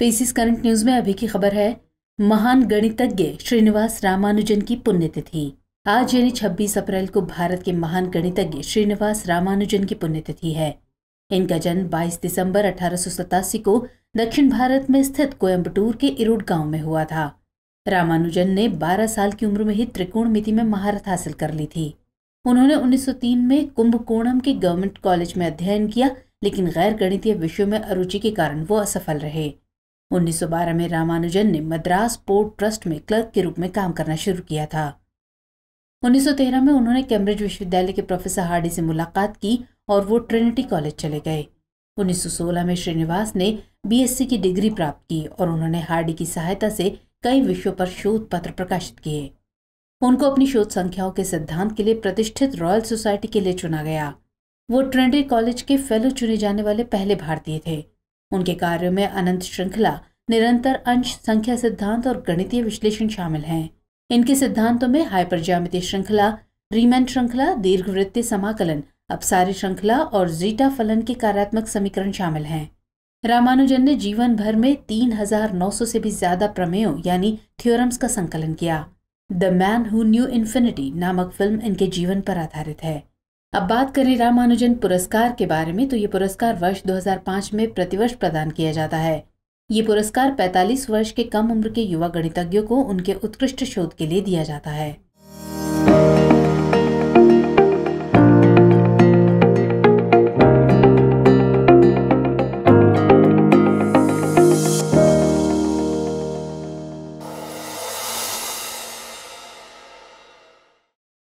pieces current news में अभी की खबर है महान गणितज्ञ श्रीनिवास रामानुजन की पुण्यतिथि आज यानी 26 अप्रैल को भारत के महान गणितज्ञ श्रीनिवास रामानुजन की पुण्यतिथि है इनका जन्म 22 दिसंबर अठारह को दक्षिण भारत में स्थित कोयम्बटूर के इरुड गांव में हुआ था रामानुजन ने 12 साल की उम्र में ही त्रिकोणमिति में महारत हासिल कर ली थी उन्होंने 1903 में कुंभकोणम के गवर्नमेंट कॉलेज में अध्ययन किया लेकिन गैर गणितीय विषयों में अरुचि के कारण वो असफल रहे 1912 में रामानुजन ने मद्रास पोर्ट ट्रस्ट में क्लर्क के रूप में काम करना शुरू किया था 1913 में उन्होंने कैम्ब्रिज विश्वविद्यालय के प्रोफेसर हार्डी से मुलाकात की और वो ट्रिनिटी कॉलेज चले गए 1916 में श्रीनिवास ने बीएससी की डिग्री प्राप्त की और उन्होंने हार्डी की सहायता से कई विषयों पर शोध पत्र प्रकाशित किए उनको अपनी शोध संख्याओं के सिद्धांत के लिए प्रतिष्ठित रॉयल सोसाइटी के लिए चुना गया वो ट्रिनिटी कॉलेज के फेलो चुने जाने वाले पहले भारतीय थे उनके कार्यों में अनंत श्रृंखला निरंतर अंश संख्या सिद्धांत और गणितीय विश्लेषण शामिल हैं इनके सिद्धांतों में हाइपर ज्यामितीय श्रृंखला रीमैन श्रृंखला दीर्घवृत्तीय समाकलन अपसारी श्रृंखला और जीटा फलन के कार्यात्मक समीकरण शामिल हैं रामानुजन ने जीवन भर में 3,900 से भी ज्यादा प्रमेयों यानी थियोरम्स का संकलन किया the man who knew infinity नामक फिल्म इनके जीवन पर आधारित है अब बात करें रामानुजन पुरस्कार के बारे में तो ये पुरस्कार वर्ष 2005 में प्रतिवर्ष प्रदान किया जाता है ये पुरस्कार 45 वर्ष के कम उम्र के युवा गणितज्ञों को उनके उत्कृष्ट शोध के लिए दिया जाता है